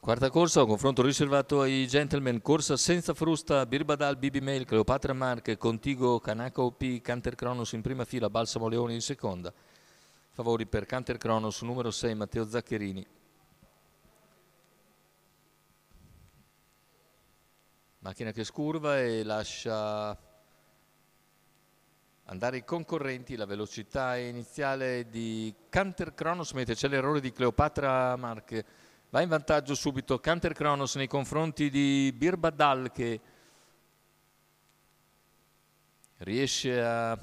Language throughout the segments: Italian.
Quarta corsa, un confronto riservato ai gentlemen, corsa senza frusta, Birbadal, Bibi Mail, Cleopatra Marche, Contigo, Kanaka OP, Canter Cronos in prima fila, Balsamo Leoni in seconda. Favori per Canter Cronos, numero 6, Matteo Zaccherini. Macchina che scurva e lascia andare i concorrenti, la velocità iniziale di Canter Cronos, mentre c'è l'errore di Cleopatra Marche Va in vantaggio subito Canter Kronos nei confronti di Birbadal che riesce a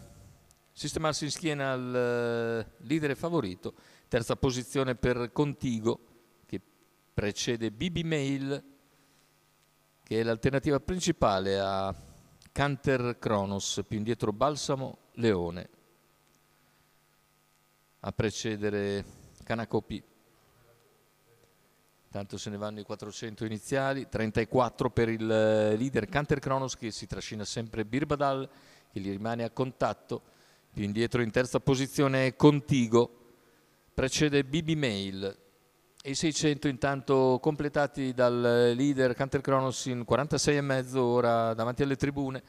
sistemarsi in schiena al eh, leader favorito. Terza posizione per Contigo che precede Bibi Mail che è l'alternativa principale a Canter Kronos, più indietro Balsamo Leone. A precedere Canacopi tanto se ne vanno i 400 iniziali, 34 per il eh, leader Canter Kronos che si trascina sempre Birbadal che gli rimane a contatto, più indietro in terza posizione Contigo, precede BB Mail e i 600 intanto completati dal eh, leader Canter Kronos in 46,5 ora davanti alle tribune,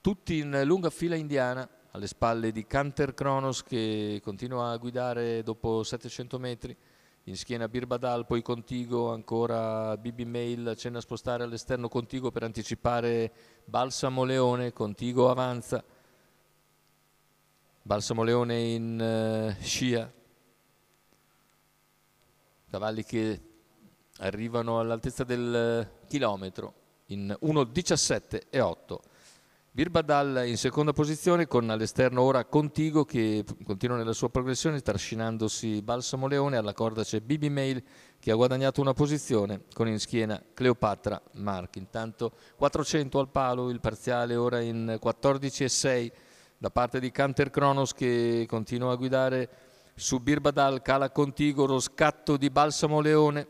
tutti in lunga fila indiana alle spalle di Canter Kronos che continua a guidare dopo 700 metri in schiena Birbadal, poi Contigo, ancora Bibi Mail, accenna a spostare all'esterno Contigo per anticipare Balsamo Leone, Contigo avanza, Balsamo Leone in eh, scia, cavalli che arrivano all'altezza del eh, chilometro in 1.17 e 8. Birbadal in seconda posizione con all'esterno ora Contigo che continua nella sua progressione trascinandosi Balsamo Leone, alla corda c'è Bibi Mail che ha guadagnato una posizione con in schiena Cleopatra Mark. Intanto 400 al palo, il parziale ora in 14,6 da parte di Canter Cronos che continua a guidare su Birbadal, cala Contigo, lo scatto di Balsamo Leone,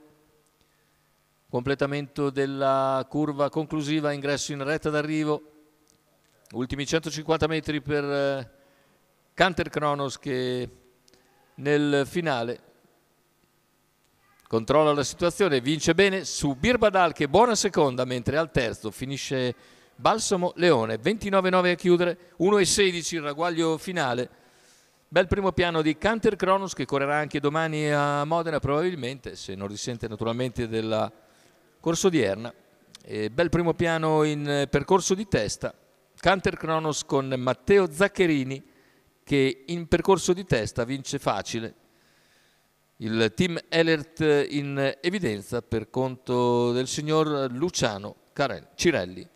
completamento della curva conclusiva, ingresso in retta d'arrivo ultimi 150 metri per eh, Canter Kronos che nel finale controlla la situazione, vince bene su Birbadal che buona seconda mentre al terzo finisce Balsamo Leone, 29-9 a chiudere, 1-16 il raguaglio finale. Bel primo piano di Canter Kronos che correrà anche domani a Modena probabilmente, se non risente naturalmente della corsa odierna. E bel primo piano in eh, percorso di testa Canter Kronos con Matteo Zaccherini che in percorso di testa vince facile il team Elert in evidenza per conto del signor Luciano Cirelli.